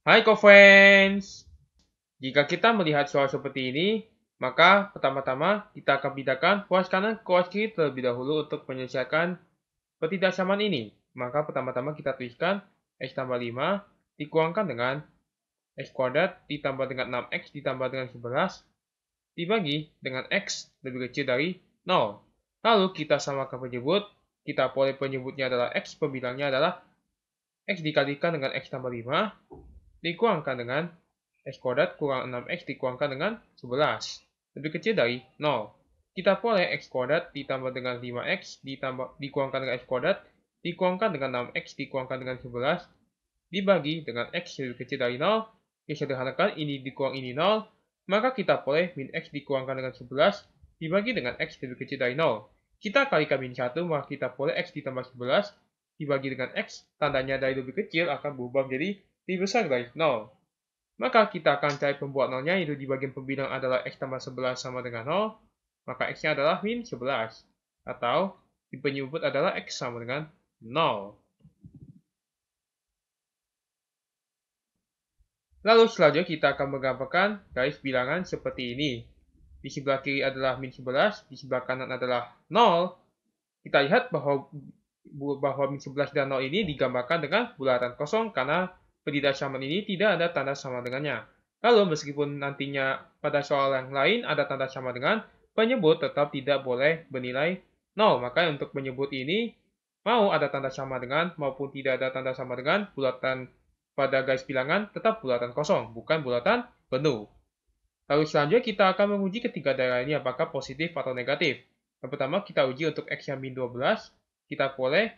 Hai co-friends! Jika kita melihat soal seperti ini, maka pertama-tama kita akan bedakan kuas kanan ke kuas kiri terlebih dahulu untuk menyelesaikan pertidaksamaan ini. Maka pertama-tama kita tuliskan x tambah 5 dikurangkan dengan x kuadrat ditambah dengan 6x ditambah dengan 11 dibagi dengan x lebih kecil dari 0. Lalu kita samakan penyebut, kita boleh penyebutnya adalah x, pembilangnya adalah x dikalikan dengan x tambah 5 dikuangkan dengan x kuadrat kurang 6x dikuangkan dengan 11. Lebih kecil dari 0. Kita peroleh x kuadrat ditambah dengan 5x ditambah, dikuangkan dengan x kuadrat dikuangkan dengan 6x dikuangkan dengan 11 dibagi dengan x lebih kecil dari 0. sederhanakan ini dikuang ini 0. Maka kita peroleh min x dikuangkan dengan 11 dibagi dengan x lebih kecil dari 0. Kita kalikan min 1 maka kita peroleh x ditambah 11 dibagi dengan X, tandanya dari lebih kecil akan berubah menjadi lebih besar dari 0. Maka kita akan cari pembuat nolnya, yaitu di bagian pembilang adalah X tambah 11 sama dengan 0, maka X-nya adalah min 11. Atau di penyebut adalah X sama dengan 0. Lalu selanjutnya kita akan menggambarkan garis bilangan seperti ini. Di sebelah kiri adalah min 11, di sebelah kanan adalah 0. Kita lihat bahwa bahwa 11 0 ini digambarkan dengan bulatan kosong karena pendidak ini tidak ada tanda sama dengannya. Lalu meskipun nantinya pada soal yang lain ada tanda sama dengan, penyebut tetap tidak boleh bernilai 0. Maka untuk penyebut ini, mau ada tanda sama dengan maupun tidak ada tanda sama dengan, bulatan pada garis bilangan tetap bulatan kosong, bukan bulatan penuh. Lalu selanjutnya kita akan menguji ketiga daerah ini apakah positif atau negatif. Yang pertama kita uji untuk X yang min 12, kita peroleh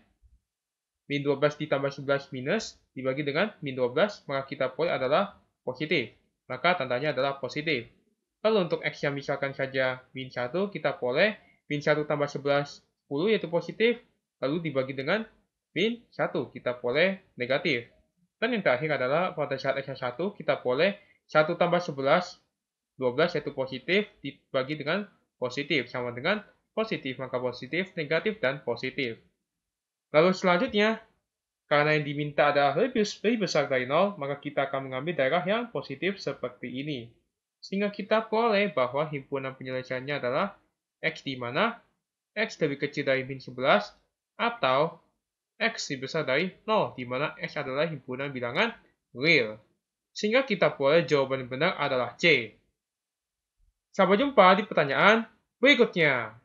min 12 ditambah 11 minus dibagi dengan min 12, maka kita peroleh adalah positif. Maka tandanya adalah positif. Kalau untuk X yang misalkan saja min 1, kita peroleh min 1 tambah 11, 10 yaitu positif. Lalu dibagi dengan min 1, kita peroleh negatif. Dan yang terakhir adalah pada saat X 1, kita peroleh 1 tambah 11, 12 yaitu positif dibagi dengan positif. Sama dengan positif maka positif, negatif, dan positif. Lalu selanjutnya, karena yang diminta adalah lebih, lebih besar dari 0, maka kita akan mengambil daerah yang positif seperti ini. Sehingga kita boleh bahwa himpunan penyelesaiannya adalah X di mana X lebih kecil dari min 11 atau X lebih besar dari 0, di mana X adalah himpunan bilangan real. Sehingga kita boleh jawaban benar adalah C. Sampai jumpa di pertanyaan berikutnya.